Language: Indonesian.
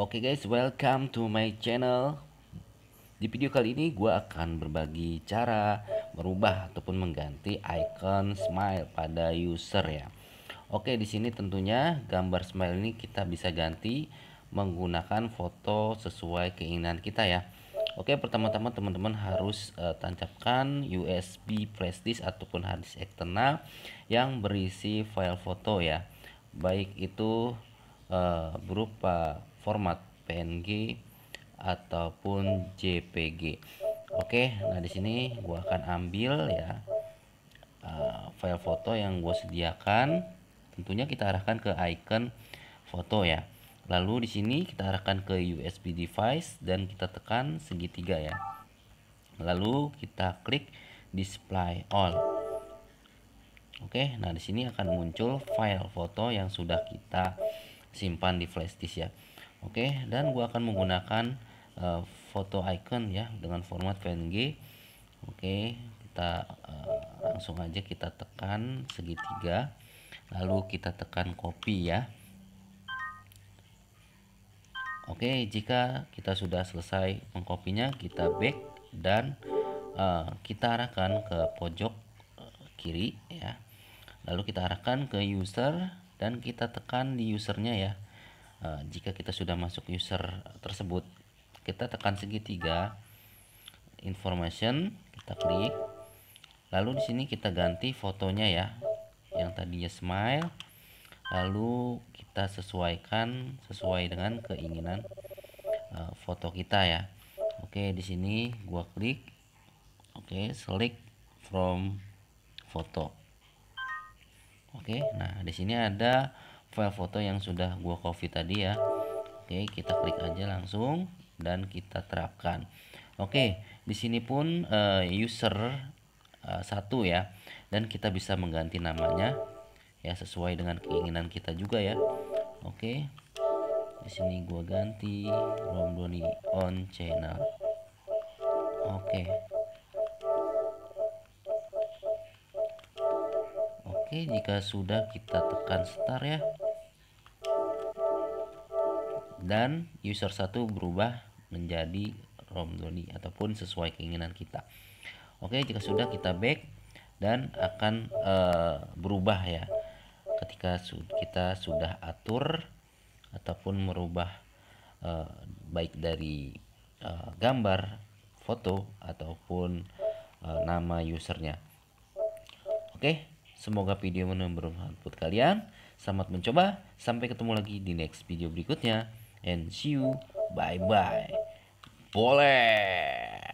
Oke okay guys, welcome to my channel. Di video kali ini gue akan berbagi cara merubah ataupun mengganti icon smile pada user ya. Oke, okay, di sini tentunya gambar smile ini kita bisa ganti menggunakan foto sesuai keinginan kita ya. Oke, okay, pertama-tama teman-teman harus uh, tancapkan USB flashdisk ataupun harddisk eksternal yang berisi file foto ya. Baik itu uh, berupa format PNG ataupun JPG. Oke, nah di sini gua akan ambil ya uh, file foto yang gua sediakan. Tentunya kita arahkan ke icon foto ya. Lalu di sini kita arahkan ke USB device dan kita tekan segitiga ya. Lalu kita klik display all. Oke, nah di sini akan muncul file foto yang sudah kita simpan di flash disk ya oke okay, dan gua akan menggunakan uh, foto icon ya dengan format PNG oke okay, kita uh, langsung aja kita tekan segitiga lalu kita tekan copy ya oke okay, jika kita sudah selesai mengkopinya kita back dan uh, kita arahkan ke pojok uh, kiri ya lalu kita arahkan ke user dan kita tekan di usernya ya Eh, jika kita sudah masuk user tersebut kita tekan segitiga information kita klik lalu di sini kita ganti fotonya ya yang tadinya smile lalu kita sesuaikan sesuai dengan keinginan uh, foto kita ya oke di sini gua klik oke select from foto oke nah di sini ada file foto yang sudah gua copy tadi ya Oke kita klik aja langsung dan kita terapkan Oke di sini pun uh, user uh, satu ya dan kita bisa mengganti namanya ya sesuai dengan keinginan kita juga ya Oke di sini gua ganti Romdoni on channel Oke Oke jika sudah kita tekan start ya dan user 1 berubah menjadi Rom doni ataupun sesuai keinginan kita oke jika sudah kita back dan akan uh, berubah ya ketika su kita sudah atur ataupun merubah uh, baik dari uh, gambar foto ataupun uh, nama usernya oke semoga video ini bermanfaat buat kalian selamat mencoba sampai ketemu lagi di next video berikutnya and see you bye bye boleh